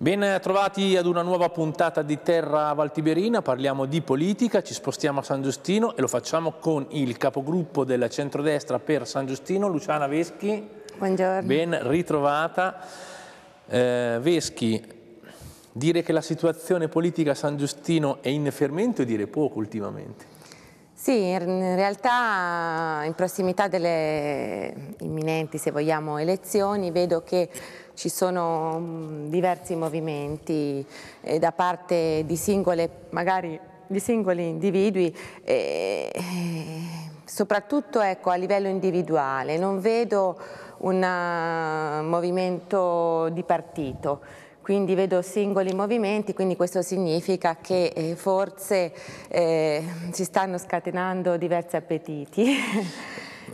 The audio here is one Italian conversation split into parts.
Ben trovati ad una nuova puntata di Terra Valtiberina, parliamo di politica, ci spostiamo a San Giustino e lo facciamo con il capogruppo della centrodestra per San Giustino, Luciana Veschi. Buongiorno. Ben ritrovata. Eh, Veschi, dire che la situazione politica a San Giustino è in fermento è dire poco ultimamente. Sì, in realtà in prossimità delle imminenti, se vogliamo, elezioni vedo che ci sono mm, diversi movimenti eh, da parte di singole, magari di singoli individui, eh, soprattutto ecco, a livello individuale, non vedo un eh, movimento di partito. Quindi vedo singoli movimenti, quindi questo significa che eh, forse eh, si stanno scatenando diversi appetiti.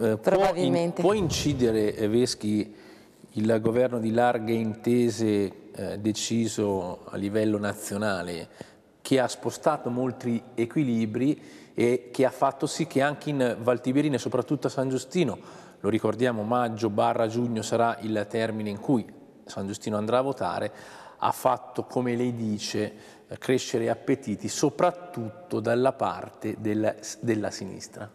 Eh, può, in, può incidere Veschi il governo di larghe intese eh, deciso a livello nazionale che ha spostato molti equilibri e che ha fatto sì che anche in Valtiberina e soprattutto a San Giustino, lo ricordiamo maggio barra giugno sarà il termine in cui San Giustino andrà a votare, ha fatto, come lei dice, crescere appetiti soprattutto dalla parte della, della sinistra.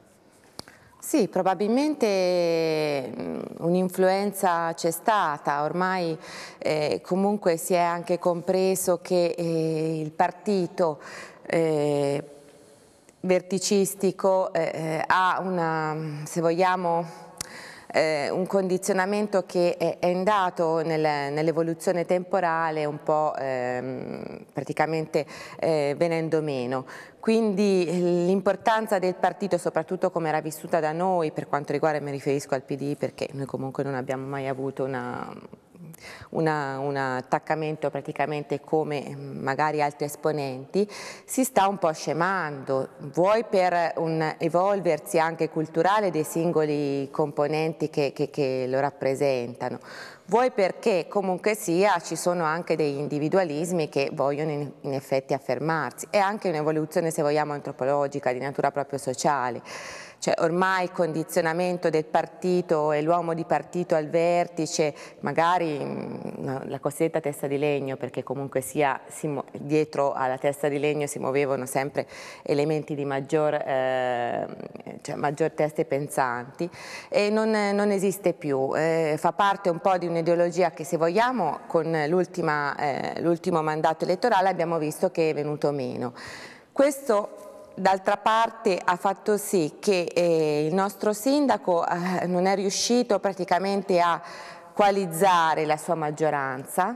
Sì, probabilmente mm, un'influenza c'è stata, ormai eh, comunque si è anche compreso che eh, il partito eh, verticistico eh, eh, ha una, se vogliamo, eh, un condizionamento che è, andato nel, nell'evoluzione temporale un po' ehm, praticamente eh, venendo meno. Quindi l'importanza del partito, soprattutto come era vissuta da noi, per quanto riguarda, mi riferisco al PD perché noi comunque non abbiamo mai avuto una una, un attaccamento praticamente come mm, magari altri esponenti, si sta un po' scemando, vuoi per un evolversi anche culturale dei singoli componenti che, che, che lo rappresentano, vuoi perché comunque sia ci sono anche degli individualismi che vogliono in, in effetti affermarsi, è anche un'evoluzione se vogliamo antropologica, di natura proprio sociale. Cioè, ormai il condizionamento del partito e l'uomo di partito al vertice, magari mm, la cosiddetta testa di legno, perché comunque sia dietro alla testa di legno si muovevano sempre elementi di maggior, eh, cioè, maggior teste pensanti, e non, non esiste più. Eh, fa parte un po' di un'ideologia che se vogliamo con eh, l'ultimo eh, mandato elettorale abbiamo visto che è venuto meno. Questo d'altra parte ha fatto sì che eh, il nostro sindaco eh, non è riuscito praticamente a coalizzare la sua maggioranza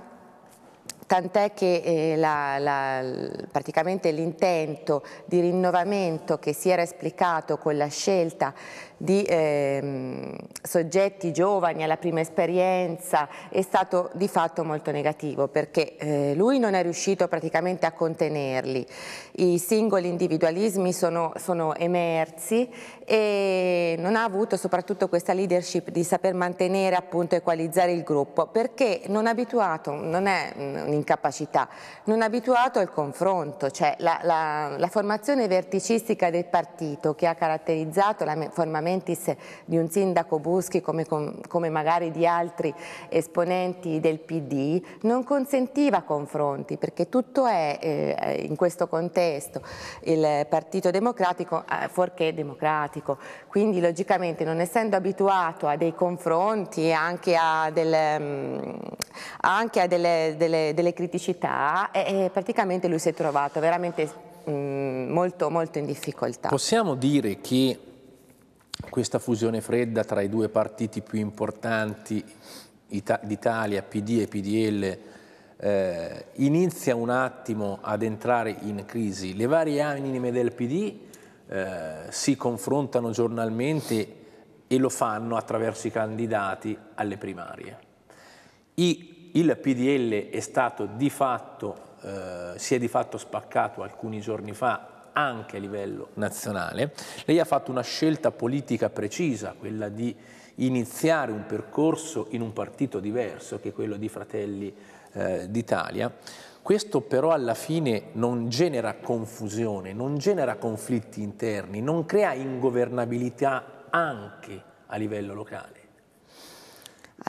tant'è che eh, la, la, praticamente l'intento di rinnovamento che si era esplicato con la scelta di eh, soggetti giovani alla prima esperienza è stato di fatto molto negativo perché eh, lui non è riuscito praticamente a contenerli, i singoli individualismi sono, sono emersi e non ha avuto soprattutto questa leadership di saper mantenere appunto equalizzare il gruppo perché non abituato, non è un incapacità, non abituato al confronto, cioè la, la, la formazione verticistica del partito che ha caratterizzato la forma mentis di un sindaco Buschi come, come magari di altri esponenti del PD non consentiva confronti perché tutto è eh, in questo contesto il Partito Democratico eh, fuorché democratico, quindi logicamente non essendo abituato a dei confronti e anche a delle, mm, anche a delle, delle, delle criticità, e, eh, e eh, praticamente lui si è trovato veramente mh, mm, molto, molto in difficoltà. Possiamo dire che questa fusione fredda tra i due partiti più importanti d'Italia, PD e PDL, eh, inizia un attimo ad entrare in crisi. Le varie anime del PD eh, si confrontano giornalmente e lo fanno attraverso i candidati alle primarie. I, il PDL è stato di fatto, eh, si è di fatto spaccato alcuni giorni fa anche a livello nazionale. Lei ha fatto una scelta politica precisa, quella di iniziare un percorso in un partito diverso che è quello di Fratelli eh, d'Italia, questo però alla fine non genera confusione, non genera conflitti interni, non crea ingovernabilità anche a livello locale.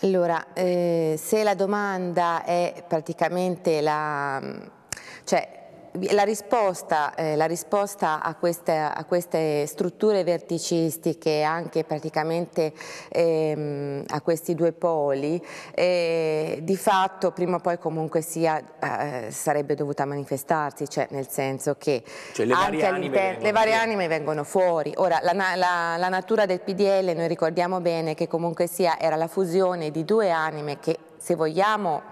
Allora, eh, se la domanda è praticamente la... Cioè, la risposta, eh, la risposta a, queste, a, queste, strutture verticistiche, anche praticamente ehm, a questi due poli, eh, di fatto prima o poi comunque sia, eh, sarebbe dovuta manifestarsi, cioè nel senso che cioè, le, varie anime, le varie anime vengono fuori. Ora, la, la, la natura del PDL, noi ricordiamo bene che comunque sia, era la fusione di due anime che, se vogliamo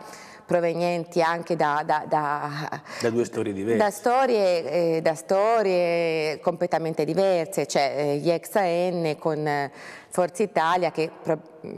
provenienti anche da, da, da, da due storie diverse. Da storie, eh, da storie completamente diverse, cioè eh, gli ex AN con Forza Italia che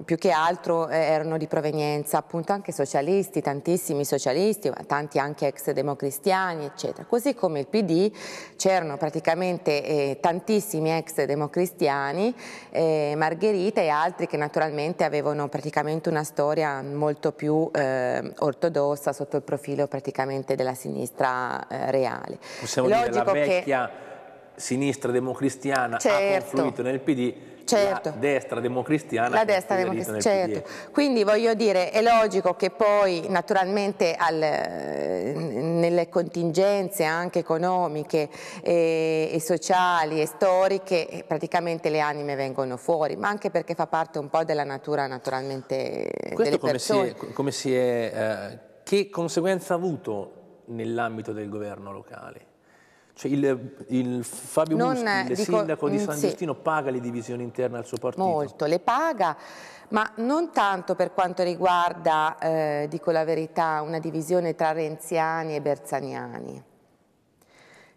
più che altro eh, erano di provenienza appunto anche socialisti, tantissimi socialisti, tanti anche ex democristiani eccetera, così come il PD c'erano praticamente eh, tantissimi ex democristiani, eh, Margherita e altri che naturalmente avevano praticamente una storia molto più eh, ortodossa sotto il profilo praticamente della sinistra eh, reale. Possiamo Logico dire la vecchia che... sinistra democristiana certo. ha confluito nel PD certo. la destra democristiana. La destra democristiana, certo. Quindi voglio dire, è logico che poi naturalmente al, nelle contingenze anche economiche e, e, sociali e storiche praticamente le anime vengono fuori, ma anche perché fa parte un po' della natura naturalmente Questo come persone. Si è, come si è eh, che conseguenza ha avuto nell'ambito del governo locale? Cioè il, il, Fabio non, il sindaco di mm, San sì. Giustino, paga le divisioni interne al suo partito? Molto, le paga, ma non tanto per quanto riguarda, eh, dico la verità, una divisione tra renziani e berzaniani.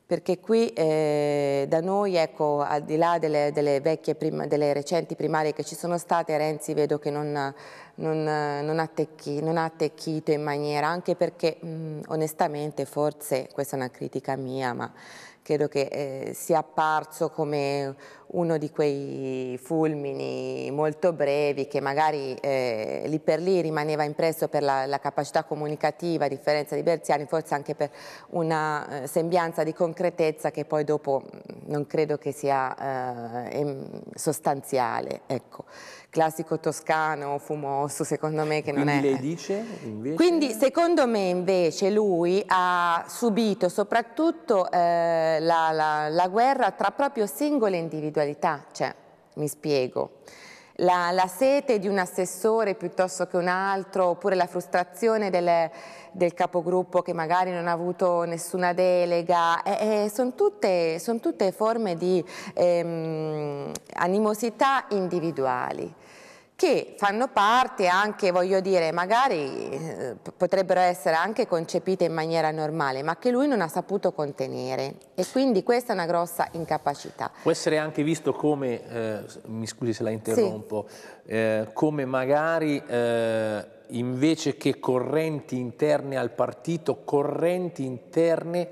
Perché qui eh, da noi, ecco, al di là delle, delle, prima, delle recenti primarie che ci sono state, Renzi vedo che non non, non, attecchi, non ha attecchito in maniera, anche perché mh, onestamente forse, questa è una critica mia, ma credo che eh, sia apparso come uno di quei fulmini molto brevi che magari eh, lì per lì rimaneva impresso per la, la, capacità comunicativa, a differenza di Berziani, forse anche per una eh, sembianza di concretezza che poi dopo mm, non credo che sia eh, sostanziale. Ecco. Classico toscano, fumoso, secondo me che Quindi non è... lei eh. dice invece... Quindi secondo me invece lui ha subito soprattutto eh, la, la, la guerra tra proprio singoli individui individualità, cioè mi spiego. La, la, sete di un assessore piuttosto che un altro, oppure la frustrazione del, del capogruppo che magari non ha avuto nessuna delega, eh, eh, sono tutte, son tutte, forme di ehm, animosità individuali che fanno parte anche, voglio dire, magari eh, potrebbero essere anche concepite in maniera normale, ma che lui non ha saputo contenere e quindi questa è una grossa incapacità. Può essere anche visto come, eh, mi scusi se la interrompo, sì. eh, come magari eh, invece che correnti interne al partito, correnti interne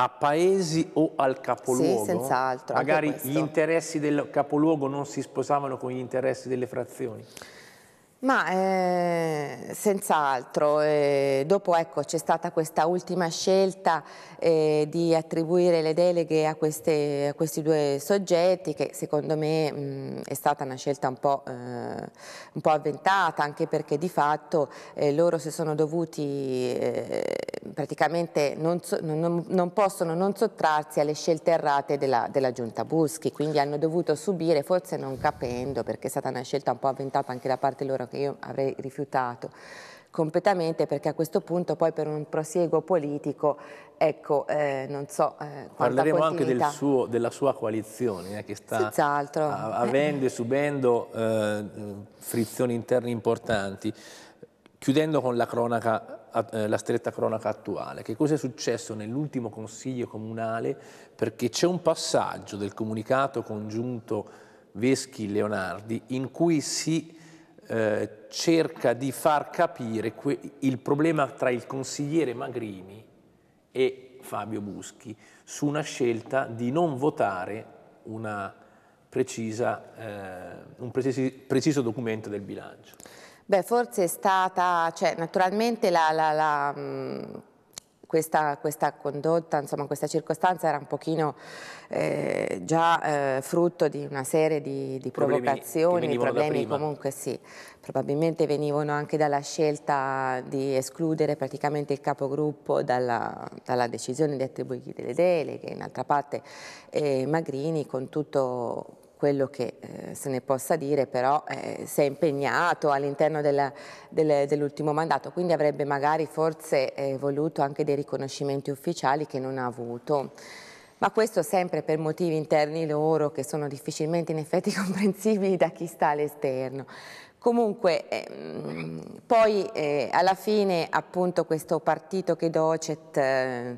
a paesi o al capoluogo? Sì, senz'altro. Magari gli interessi del capoluogo non si sposavano con gli interessi delle frazioni? Ma eh, senz'altro, eh, dopo ecco, c'è stata questa ultima scelta eh, di attribuire le deleghe a, queste, a, questi due soggetti che secondo me mh, mm, è stata una scelta un po', eh, un po', avventata anche perché di fatto eh, loro si sono dovuti eh, praticamente non, so, non, non, possono non sottrarsi alle scelte errate della, della giunta Buschi, quindi hanno dovuto subire, forse non capendo perché è stata una scelta un po' avventata anche da parte loro che io avrei rifiutato completamente perché a questo punto poi per un prosieguo politico ecco eh, non so eh, parleremo anche del suo, della sua coalizione eh, che sta avendo e subendo eh, frizioni interne importanti chiudendo con la, cronaca, eh, la stretta cronaca attuale che cosa è successo nell'ultimo consiglio comunale perché c'è un passaggio del comunicato congiunto Veschi-Leonardi in cui si eh, cerca di far capire il problema tra il consigliere Magrini e Fabio Buschi su una scelta di non votare precisa, eh, un precisi, preciso documento del bilancio. Beh, forse è stata, cioè, naturalmente la, la, la, mm, questa, questa, condotta, insomma questa circostanza era un pochino eh, già eh, frutto di una serie di, di provocazioni, problemi, problemi comunque sì, probabilmente venivano anche dalla scelta di escludere praticamente il capogruppo dalla, dalla decisione di attribuire delle deleghe, in altra parte eh, Magrini con tutto quello che eh, se ne possa dire, però eh, si è impegnato all'interno dell'ultimo mandato, quindi avrebbe magari forse eh, voluto anche dei riconoscimenti ufficiali che non ha avuto. Ma questo sempre per motivi interni loro che sono difficilmente in effetti comprensibili da chi sta all'esterno. Comunque, ehm, poi eh, alla fine appunto questo partito che docet eh,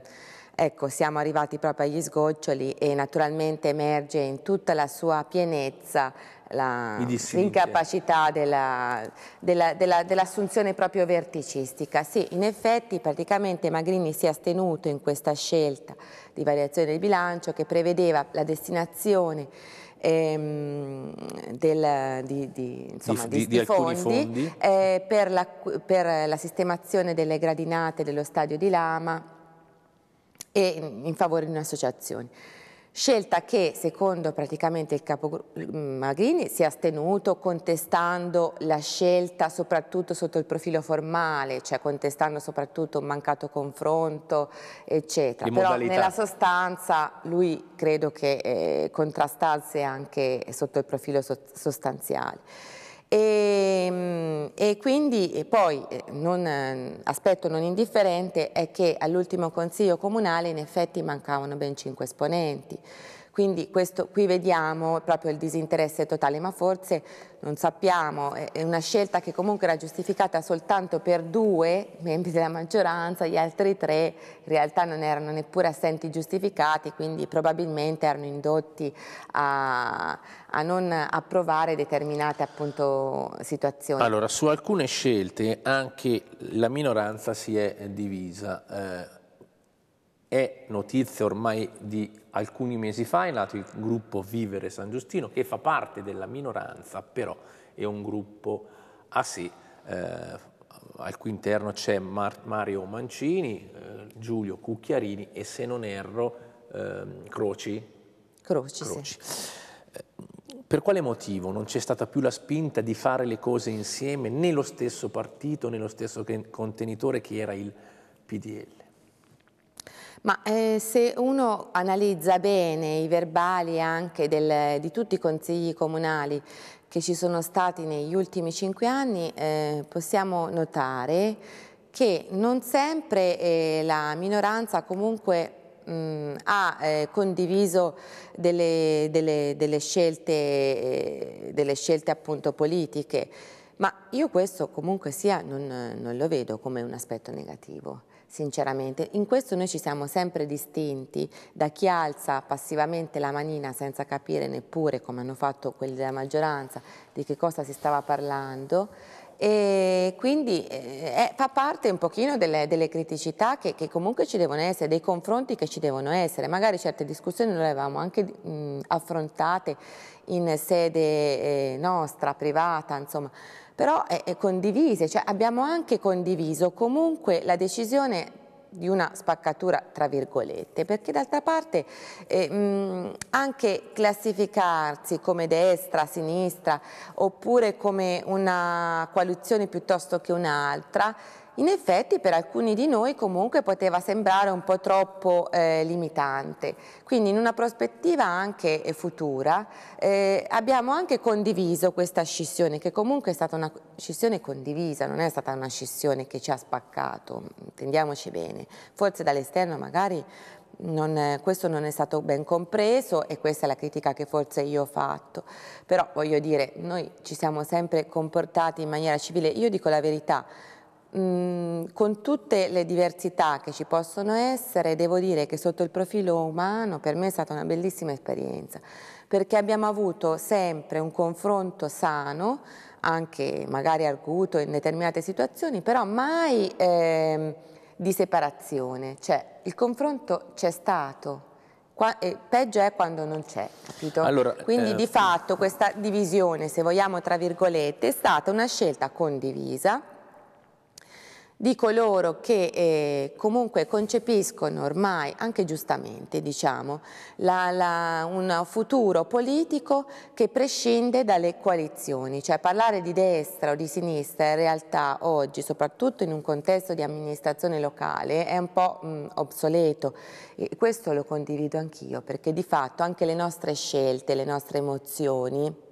Ecco, siamo arrivati proprio agli sgoccioli e naturalmente emerge in tutta la sua pienezza l'incapacità dell'assunzione dell proprio verticistica. Sì, in effetti praticamente Magrini si è astenuto in questa scelta di variazione del bilancio che prevedeva la destinazione ehm, del, di, di, insomma, di, di fondi, fondi. Eh, per, la, per la sistemazione delle gradinate dello stadio di Lama e in favore di un'associazione. Scelta che secondo praticamente il capo mm, Magrini si è astenuto contestando la scelta soprattutto sotto il profilo formale, cioè contestando soprattutto un mancato confronto, eccetera. Le Però modalità. nella sostanza lui credo che eh, contrastasse anche sotto il profilo so sostanziale. E e quindi poi, eh, non, eh, aspetto non indifferente, è che all'ultimo Consiglio Comunale in effetti mancavano ben cinque esponenti. Quindi questo, qui vediamo proprio il disinteresse totale, ma forse non sappiamo, è una scelta che comunque era giustificata soltanto per due membri della maggioranza, gli altri tre in realtà non erano neppure assenti giustificati, quindi probabilmente erano indotti a, a non approvare determinate appunto, situazioni. Allora, su alcune scelte anche la minoranza si è divisa. Eh è notizia ormai di alcuni mesi fa, è nato il gruppo Vivere San Giustino, che fa parte della minoranza, però è un gruppo a ah sé. Eh, al cui interno c'è Mar- Mario Mancini, eh, Giulio Cucchiarini e, se non erro, eh, Croci. Croci, Croci. Sì. Eh, per quale motivo non c'è stata più la spinta di fare le cose insieme, nello stesso partito, nello stesso contenitore che era il PDL? Ma eh, se uno analizza bene i verbali anche del, di tutti i consigli comunali che ci sono stati negli ultimi cinque anni, eh, possiamo notare che non sempre eh, la minoranza comunque mh, mm, ha eh, condiviso delle, delle, delle scelte, eh, delle scelte appunto politiche, ma io questo comunque sia non, non lo vedo come un aspetto negativo sinceramente. In questo noi ci siamo sempre distinti da chi alza passivamente la manina senza capire neppure, come hanno fatto quelli della maggioranza, di che cosa si stava parlando e quindi eh, fa parte un pochino delle, delle criticità che, che, comunque ci devono essere, dei confronti che ci devono essere. Magari certe discussioni noi le avevamo anche mh, affrontate in sede eh, nostra, privata, insomma però è, è condivise, cioè abbiamo anche condiviso comunque la decisione di una spaccatura tra virgolette, perché d'altra parte eh, mh, anche classificarsi come destra, sinistra oppure come una coalizione piuttosto che un'altra in effetti per alcuni di noi comunque poteva sembrare un po' troppo eh, limitante. Quindi in una prospettiva anche eh, futura eh, abbiamo anche condiviso questa scissione che comunque è stata una scissione condivisa, non è stata una scissione che ci ha spaccato, intendiamoci bene. Forse dall'esterno magari non, questo non è stato ben compreso e questa è la critica che forse io ho fatto. Però voglio dire, noi ci siamo sempre comportati in maniera civile, io dico la verità Mm, con tutte le diversità che ci possono essere, devo dire che sotto il profilo umano per me è stata una bellissima esperienza, perché abbiamo avuto sempre un confronto sano, anche magari arguto in determinate situazioni, però mai eh, di separazione, cioè il confronto c'è stato, Qua, eh, peggio è quando non c'è, capito? Allora, Quindi eh, di fatto questa divisione, se vogliamo tra virgolette, è stata una scelta condivisa di coloro che eh, comunque concepiscono ormai, anche giustamente diciamo, la, la, un futuro politico che prescinde dalle coalizioni, cioè parlare di destra o di sinistra in realtà oggi, soprattutto in un contesto di amministrazione locale, è un po' mh, mm, obsoleto e questo lo condivido anch'io perché di fatto anche le nostre scelte, le nostre emozioni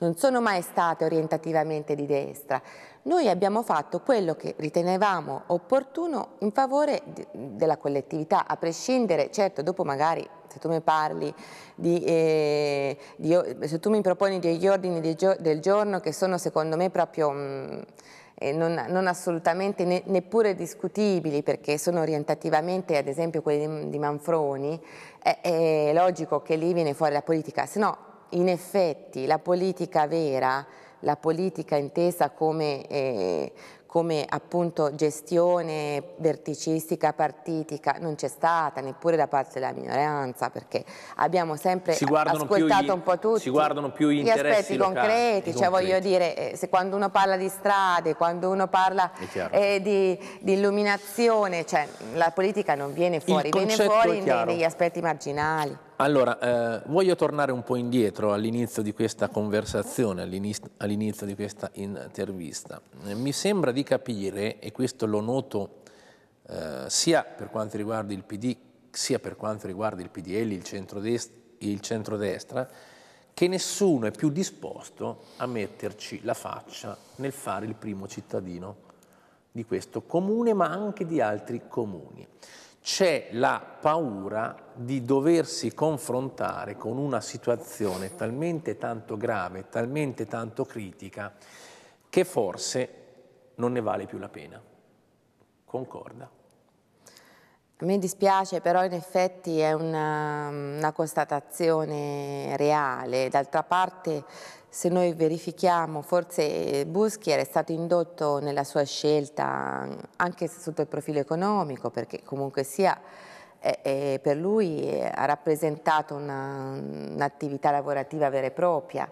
non sono mai state orientativamente di destra, noi abbiamo fatto quello che ritenevamo opportuno in favore della collettività, a prescindere, certo dopo magari se tu mi parli di, eh, di, se tu mi proponi degli ordini del giorno che sono secondo me proprio mh, mm, eh, non, non, assolutamente ne, neppure discutibili perché sono orientativamente ad esempio quelli di Manfroni, è, è logico che lì viene fuori la politica, se no in effetti la politica vera la politica intesa come, eh, come appunto gestione verticistica partitica non c'è stata neppure da parte della minoranza perché abbiamo sempre ascoltato gli, un po' tutti si guardano più gli aspetti concreti, cioè concreti. voglio dire eh, se quando uno parla di strade quando uno parla eh, di, di, illuminazione cioè, la politica non viene fuori viene fuori negli aspetti marginali allora, eh, voglio tornare un po' indietro all'inizio di questa conversazione, all'inizio, di questa intervista. Eh, mi sembra di capire, e questo lo noto eh, sia per quanto riguarda il PD, sia per quanto riguarda il PDL, il centrodestra, il centrodestra che nessuno è più disposto a metterci la faccia nel fare il primo cittadino di questo comune, ma anche di altri comuni c'è la paura di doversi confrontare con una situazione talmente tanto grave, talmente tanto critica, che forse non ne vale più la pena. Concorda? Mi dispiace, però in effetti è una, una constatazione reale. D'altra parte se noi verifichiamo, forse Buschi era stato indotto nella sua scelta anche sotto il profilo economico, perché comunque sia eh, eh, per lui eh, ha rappresentato un'attività un lavorativa vera e propria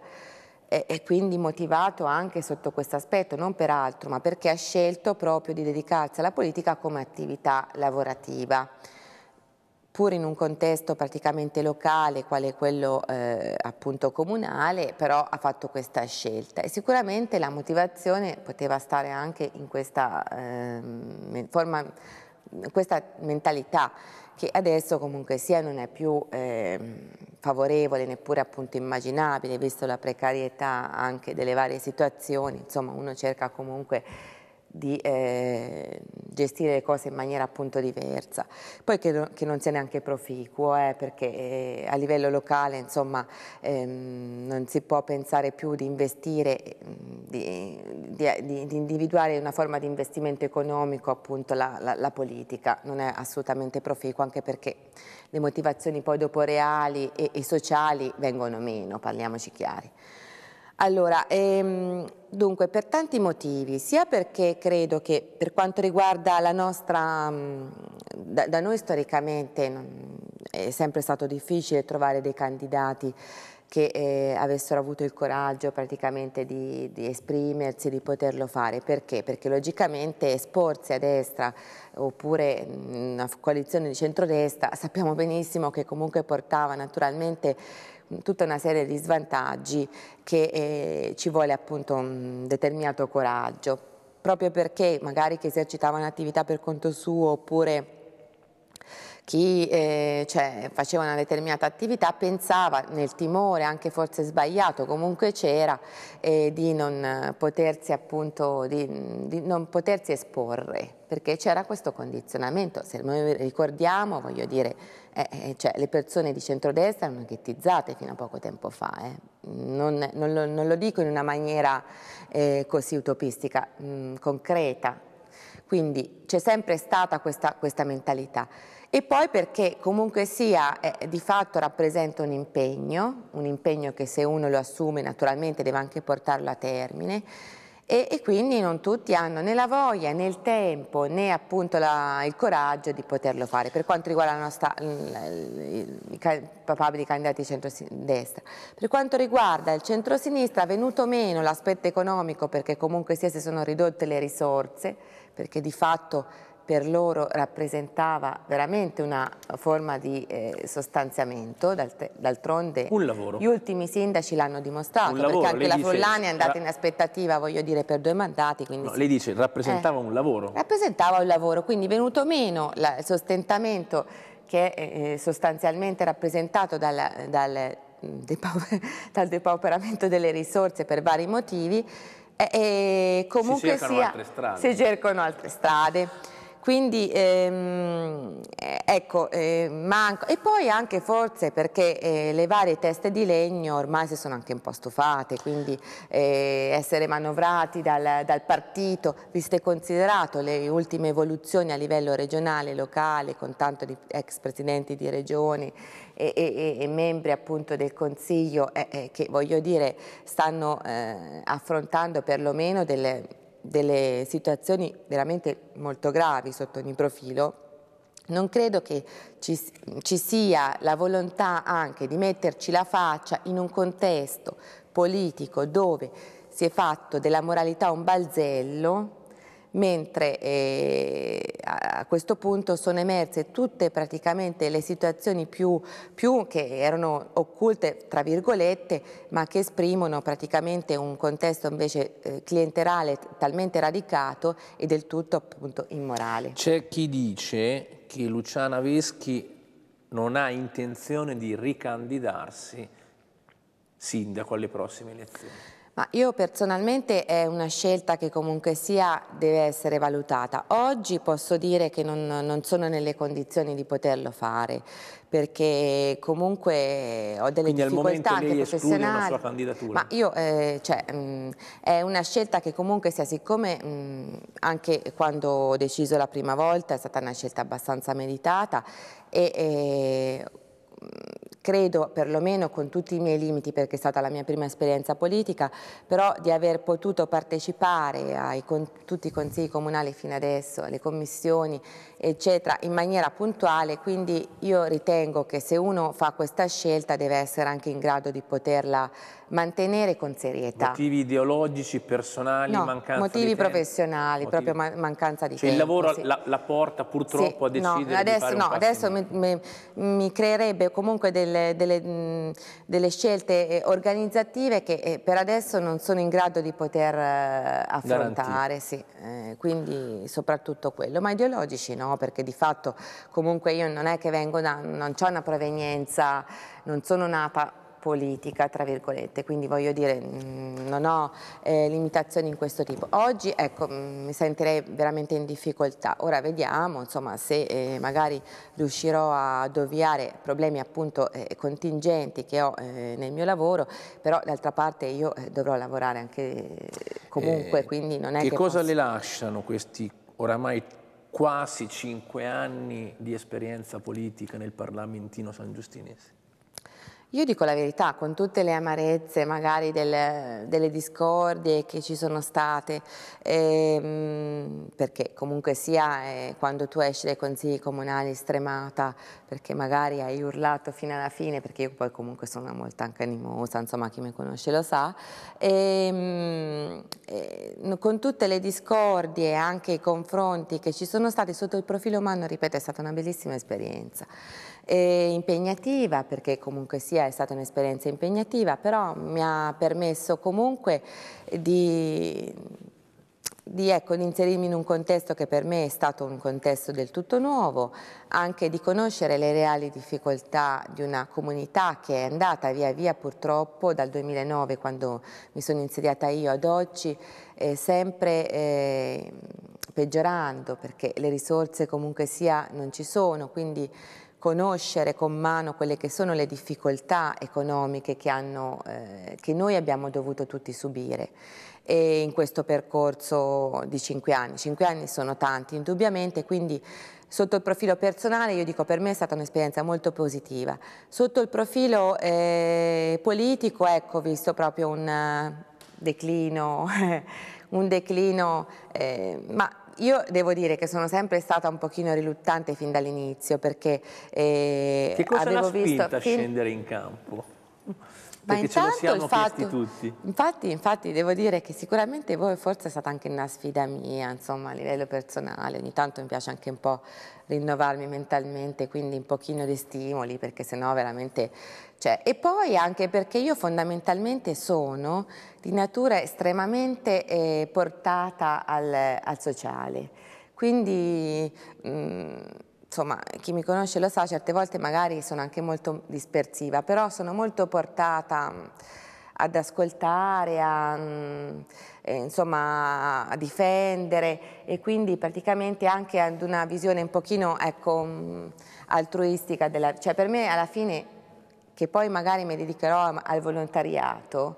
e quindi motivato anche sotto questo aspetto, non per altro, ma perché ha scelto proprio di dedicarsi alla politica come attività lavorativa pur in un contesto praticamente locale quale quello eh, appunto comunale, però ha fatto questa scelta e sicuramente la motivazione poteva stare anche in questa, eh, forma, questa mentalità che adesso comunque sia non è più eh, favorevole neppure appunto immaginabile, visto la precarietà anche delle varie situazioni, insomma uno cerca comunque di eh, gestire le cose in maniera appunto diversa. Poi che, che non sia neanche proficuo, eh, perché eh, a livello locale insomma ehm, non si può pensare più di investire, ehm, di, di, di, di, individuare una forma di investimento economico appunto la, la, la politica, non è assolutamente proficuo anche perché le motivazioni poi dopo reali e, e sociali vengono meno, parliamoci chiari. Allora, ehm, dunque, per tanti motivi, sia perché credo che per quanto riguarda la nostra, mm, da, da noi storicamente non, è sempre stato difficile trovare dei candidati che eh, avessero avuto il coraggio praticamente di, di, esprimersi, di poterlo fare. Perché? Perché logicamente esporsi a destra oppure mm, una coalizione di centrodestra sappiamo benissimo che comunque portava naturalmente tutta una serie di svantaggi che eh, ci vuole appunto un determinato coraggio, proprio perché magari che esercitava un'attività per conto suo oppure chi eh, cioè, faceva una determinata attività pensava nel timore, anche forse sbagliato, comunque c'era, eh, di, non potersi, appunto, di, di non potersi esporre, perché c'era questo condizionamento. Se noi ricordiamo, voglio dire, eh, eh cioè, le persone di centrodestra erano ghettizzate fino a poco tempo fa, eh. non, non, lo, non, lo, dico in una maniera eh, così utopistica, mh, mm, concreta. Quindi c'è sempre stata questa, questa mentalità e poi perché comunque sia eh, di fatto rappresenta un impegno, un impegno che se uno lo assume naturalmente deve anche portarlo a termine e, e quindi non tutti hanno né la voglia né il tempo né appunto la, il coraggio di poterlo fare per quanto riguarda la nostra, i, i, i papabili candidati di centrodestra. Per quanto riguarda il centrosinistra è venuto meno l'aspetto economico perché comunque sia si sono ridotte le risorse perché di fatto per loro rappresentava veramente una forma di eh, sostanziamento, d'altronde gli ultimi sindaci l'hanno dimostrato, un perché anche la Follani dice, è andata in aspettativa, voglio dire, per due mandati. No, si... Lei dice rappresentava eh, un lavoro. Rappresentava un lavoro, quindi venuto meno la, il sostentamento che è eh, sostanzialmente rappresentato dal, dal, mm, depauper, dal depauperamento delle risorse per vari motivi, e comunque si cercano sia, altre strade. Si cercano altre strade. Quindi ehm, eh, ecco, eh, manco. E poi anche forse perché eh, le varie teste di legno ormai si sono anche un po' stufate, quindi eh, essere manovrati dal, dal partito, viste e considerato le ultime evoluzioni a livello regionale, locale, con tanto di ex presidenti di regione e, e, e, membri appunto del Consiglio eh, eh, che voglio dire stanno affrontando perlomeno delle delle situazioni veramente molto gravi sotto ogni profilo, non credo che ci, ci, sia la volontà anche di metterci la faccia in un contesto politico dove si è fatto della moralità un balzello mentre eh, a questo punto sono emerse tutte praticamente le situazioni più, più, che erano occulte tra virgolette ma che esprimono praticamente un contesto invece eh, clienterale talmente radicato e del tutto appunto immorale. C'è chi dice che Luciana Veschi non ha intenzione di ricandidarsi sindaco alle prossime elezioni. Ma io personalmente è una scelta che comunque sia deve essere valutata. Oggi posso dire che non, non, sono nelle condizioni di poterlo fare perché comunque ho delle Quindi difficoltà anche professionali. La sua candidatura. Ma io, eh, cioè, mh, mm, è una scelta che comunque sia, siccome mh, mm, anche quando ho deciso la prima volta è stata una scelta abbastanza meditata e, e eh, credo, perlomeno con tutti i miei limiti, perché è stata la mia prima esperienza politica, però di aver potuto partecipare a tutti i consigli comunali fino adesso, alle commissioni, eccetera, in maniera puntuale, quindi io ritengo che se uno fa questa scelta deve essere anche in grado di poterla mantenere con serietà. Motivi ideologici, personali, no, mancanza motivi professionali, motivi... proprio man mancanza di cioè, tempo. Il lavoro sì. la, la, porta purtroppo sì, a decidere no, adesso, no, adesso mi, mi, mi, creerebbe comunque delle, delle, delle, scelte eh, organizzative che eh, per adesso non sono in grado di poter eh, affrontare, sì. eh, quindi soprattutto quello, ma ideologici no, perché di fatto comunque io non è che vengo da, non ho una provenienza, non sono nata politica, tra virgolette, quindi voglio dire mm, non ho eh, limitazioni in questo tipo. Oggi ecco, mm, mi sentirei veramente in difficoltà, ora vediamo insomma, se eh, magari riuscirò ad ovviare problemi appunto eh, contingenti che ho eh, nel mio lavoro, però d'altra parte io eh, dovrò lavorare anche comunque, eh, quindi non è che... Che cosa posso... le lasciano questi oramai quasi cinque anni di esperienza politica nel parlamentino sangiustinese? Io dico la verità, con tutte le amarezze magari del, delle discordie che ci sono state, ehm, perché comunque sia eh, quando tu esci dai consigli comunali stremata, perché magari hai urlato fino alla fine, perché io poi comunque sono molto anche animosa, insomma chi mi conosce lo sa, ehm, eh, con tutte le discordie e anche i confronti che ci sono stati sotto il profilo umano, ripeto, è stata una bellissima esperienza e impegnativa perché comunque sia è stata un'esperienza impegnativa, però mi ha permesso comunque di, di, ecco, di, inserirmi in un contesto che per me è stato un contesto del tutto nuovo, anche di conoscere le reali difficoltà di una comunità che è andata via via purtroppo dal 2009 quando mi sono insediata io ad oggi, eh, sempre... Eh, peggiorando perché le risorse comunque sia non ci sono, quindi conoscere con mano quelle che sono le difficoltà economiche che, hanno, eh, che noi abbiamo dovuto tutti subire e in questo percorso di cinque anni. Cinque anni sono tanti, indubbiamente, quindi sotto il profilo personale io dico per me è stata un'esperienza molto positiva. Sotto il profilo eh, politico, ecco, ho visto proprio un eh, declino, un declino, eh, ma io devo dire che sono sempre stata un pochino riluttante fin dall'inizio perché eh, che cosa avevo visto... Che cosa l'ha spinta a scendere in campo? Ma perché ce lo siamo infatti, chiesti tutti. Infatti, infatti, devo dire che sicuramente voi forse è stata anche una sfida mia, insomma, a livello personale. Ogni tanto mi piace anche un po' rinnovarmi mentalmente, quindi un pochino di stimoli, perché sennò veramente... Cioè, e poi anche perché io fondamentalmente sono di natura estremamente eh, portata al, al, sociale. Quindi... Mh, mm, insomma, chi mi conosce lo sa, certe volte magari sono anche molto dispersiva, però sono molto portata mm, ad ascoltare, a, mm, eh, insomma, a difendere e quindi praticamente anche ad una visione un pochino ecco, mm, altruistica. Della, cioè per me alla fine, che poi magari mi dedicherò al volontariato,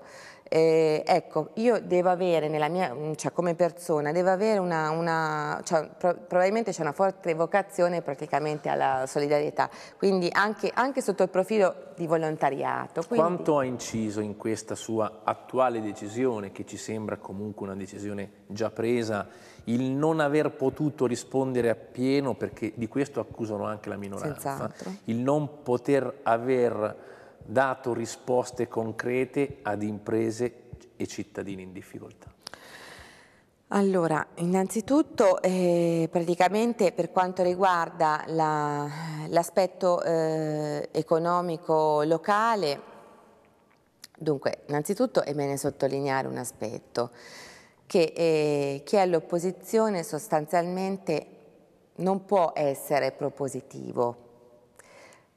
eh, ecco, io devo avere nella mia, mm, cioè come persona, devo avere una, una cioè, pro, probabilmente c'è una forte vocazione praticamente alla solidarietà, quindi anche, anche sotto il profilo di volontariato. Quindi... Quanto ha inciso in questa sua attuale decisione, che ci sembra comunque una decisione già presa, il non aver potuto rispondere appieno, perché di questo accusano anche la minoranza, il non poter aver dato risposte concrete ad imprese e cittadini in difficoltà? Allora, innanzitutto eh, praticamente per quanto riguarda l'aspetto la, eh, economico locale, dunque innanzitutto è bene sottolineare un aspetto, che eh, chi è all'opposizione sostanzialmente non può essere propositivo,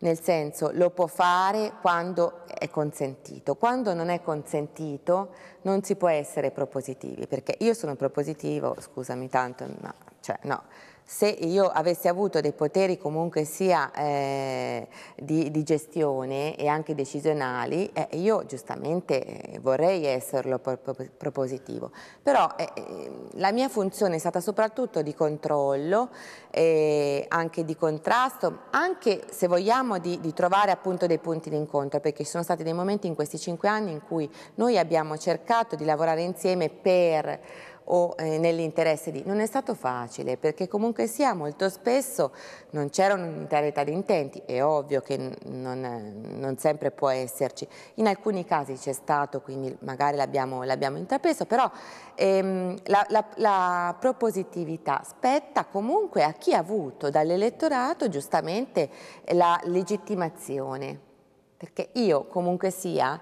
nel senso lo può fare quando è consentito, quando non è consentito non si può essere propositivi, perché io sono propositivo, scusami tanto, ma cioè no, se io avessi avuto dei poteri comunque sia eh, di, di, gestione e anche decisionali, eh, io giustamente eh, vorrei esserlo propositivo. Però eh, eh, la mia funzione è stata soprattutto di controllo, eh, anche di contrasto, anche se vogliamo di, di trovare appunto dei punti d'incontro, perché ci sono stati dei momenti in questi cinque anni in cui noi abbiamo cercato di lavorare insieme per o eh, nell'interesse di... Non è stato facile perché comunque sia molto spesso non c'era un'unitarietà di intenti, è ovvio che non, non, sempre può esserci, in alcuni casi c'è stato quindi magari l'abbiamo intrapreso, però ehm, la, la, la propositività spetta comunque a chi ha avuto dall'elettorato giustamente la legittimazione perché io comunque sia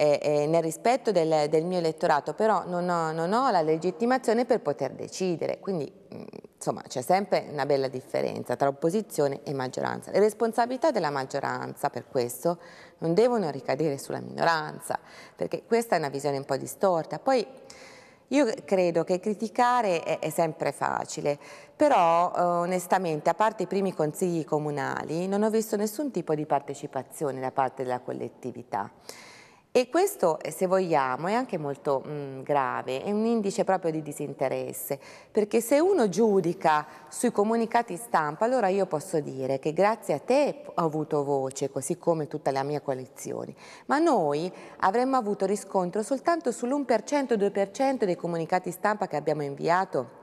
eh, nel rispetto del, del, mio elettorato, però non ho, non ho, la legittimazione per poter decidere. Quindi mm, insomma c'è sempre una bella differenza tra opposizione e maggioranza. Le responsabilità della maggioranza per questo non devono ricadere sulla minoranza, perché questa è una visione un po' distorta. Poi, io credo che criticare è, è sempre facile, però eh, onestamente, a parte i primi consigli comunali, non ho visto nessun tipo di partecipazione da parte della collettività. E questo, eh, se vogliamo, è anche molto mh, mm, grave, è un indice proprio di disinteresse, perché se uno giudica sui comunicati stampa, allora io posso dire che grazie a te ho avuto voce, così come tutta la mia coalizione, ma noi avremmo avuto riscontro soltanto sull'1%-2% dei comunicati stampa che abbiamo inviato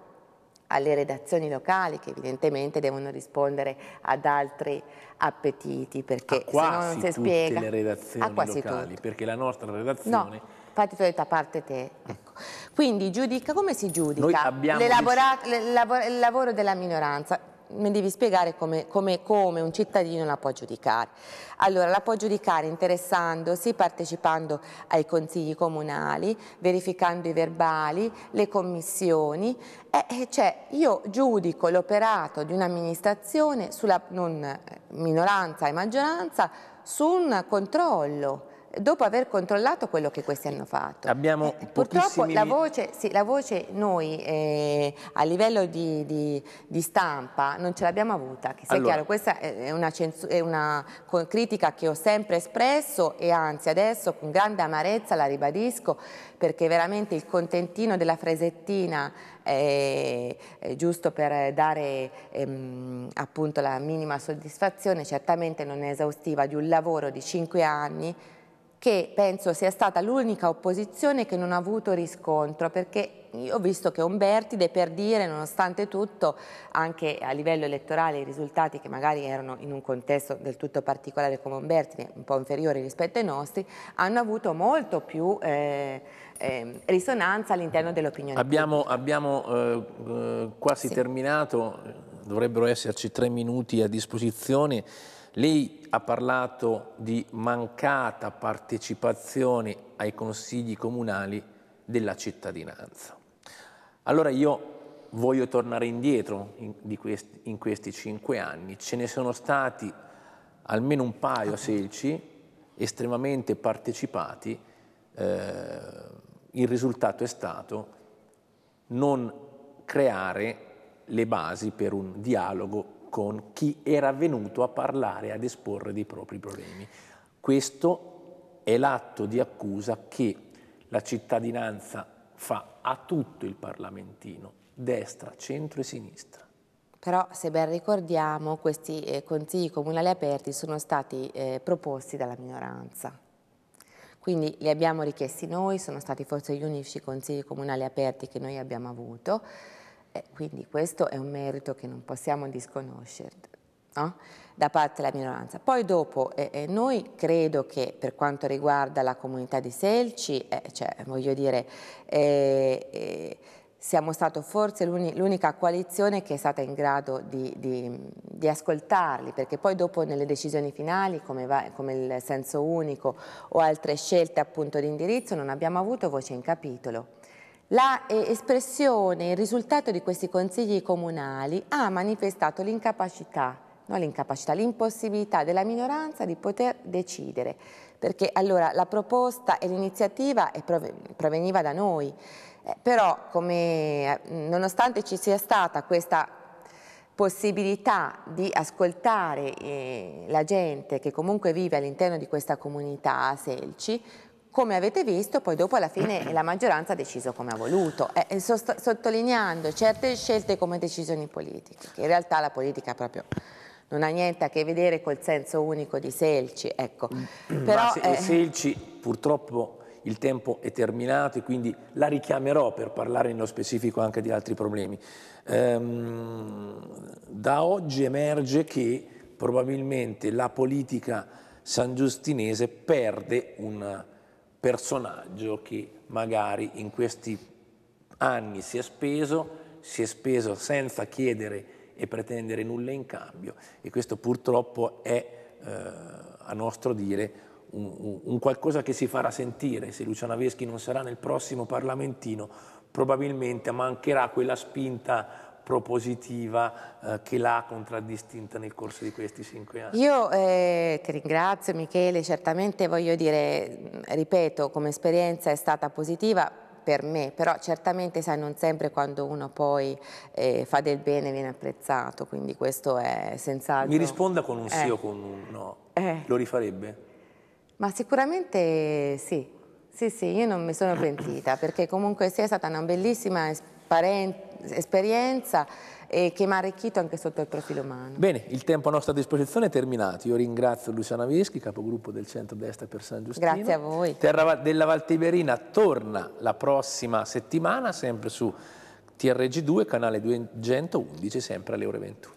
alle redazioni locali che evidentemente devono rispondere ad altri appetiti perché se no non si spiega le redazioni locali tutto. perché la nostra redazione no, infatti tu hai detto a parte te mm. ecco. quindi giudica, come si giudica l'elabor il lavoro della minoranza mi devi spiegare come, come, come, un cittadino la può giudicare. Allora, la può giudicare interessandosi, partecipando ai consigli comunali, verificando i verbali, le commissioni. E, e cioè, io giudico l'operato di un'amministrazione sulla non eh, minoranza e maggioranza su un controllo dopo aver controllato quello che questi hanno fatto. Abbiamo eh, purtroppo la voce, sì, la voce noi eh, a livello di, di, di, stampa non ce l'abbiamo avuta, che sia allora. chiaro, questa è una, è una, critica che ho sempre espresso e anzi adesso con grande amarezza la ribadisco perché veramente il contentino della fresettina è, eh, è eh, giusto per dare ehm, appunto la minima soddisfazione, certamente non è esaustiva, di un lavoro di cinque anni che penso sia stata l'unica opposizione che non ha avuto riscontro, perché io ho visto che Umbertide per dire, nonostante tutto, anche a livello elettorale i risultati che magari erano in un contesto del tutto particolare come Umbertide, un po' inferiori rispetto ai nostri, hanno avuto molto più eh, eh, risonanza all'interno dell'opinione abbiamo, pubblica. Abbiamo eh, eh, quasi sì. terminato, dovrebbero esserci tre minuti a disposizione. Lei ha parlato di mancata partecipazione ai consigli comunali della cittadinanza. Allora io voglio tornare indietro in, questi, in questi cinque anni. Ce ne sono stati almeno un paio selci estremamente partecipati. Eh, il risultato è stato non creare le basi per un dialogo con chi era venuto a parlare, ad esporre dei propri problemi. Questo è l'atto di accusa che la cittadinanza fa a tutto il parlamentino, destra, centro e sinistra. Però se ben ricordiamo questi eh, consigli comunali aperti sono stati eh, proposti dalla minoranza. Quindi li abbiamo richiesti noi, sono stati forse gli unici consigli comunali aperti che noi abbiamo avuto. Eh, quindi questo è un merito che non possiamo disconoscere no? da parte della minoranza. Poi dopo eh, noi credo che per quanto riguarda la comunità di Selci, eh, cioè, voglio dire, eh, eh, siamo stati forse l'unica coalizione che è stata in grado di, di, di, ascoltarli, perché poi dopo nelle decisioni finali, come, va, come il senso unico o altre scelte appunto di indirizzo, non abbiamo avuto voce in capitolo. La eh, espressione, il risultato di questi consigli comunali ha manifestato l'incapacità, non l'incapacità, l'impossibilità della minoranza di poter decidere, perché allora la proposta e l'iniziativa proveniva da noi, eh, però come, eh, nonostante ci sia stata questa possibilità di ascoltare eh, la gente che comunque vive all'interno di questa comunità a Selci, come avete visto poi dopo alla fine la maggioranza ha deciso come ha voluto, eh, eh sottolineando certe scelte come decisioni politiche, che in realtà la politica proprio non ha niente a che vedere col senso unico di Selci. Ecco. Mm, mm, Però, se, eh... Selci purtroppo il tempo è terminato e quindi la richiamerò per parlare nello specifico anche di altri problemi. Ehm, da oggi emerge che probabilmente la politica sangiustinese perde una personaggio che magari in questi anni si è speso, si è speso senza chiedere e pretendere nulla in cambio e questo purtroppo è, eh, a nostro dire, un, un, qualcosa che si farà sentire. Se Luciana Veschi non sarà nel prossimo parlamentino, probabilmente mancherà quella spinta propositiva eh, che l'ha contraddistinta nel corso di questi cinque anni. Io eh, ti ringrazio Michele, certamente voglio dire, ripeto, come esperienza è stata positiva, per me, però certamente sai non sempre quando uno poi eh, fa del bene viene apprezzato, quindi questo è senz'altro. Mi risponda con un eh. sì o con un no, eh. lo rifarebbe? Ma sicuramente sì, sì sì, io non mi sono pentita perché comunque sia stata una bellissima esperienza esperienza e che mi ha arricchito anche sotto il profilo umano. Bene, il tempo a nostra disposizione è terminato. Io ringrazio Luciana Vischi, capogruppo del Centro-Destra per San Giustino. Grazie a voi. Terra della Valtiberina torna la prossima settimana, sempre su TRG2, canale 211, sempre alle ore 21.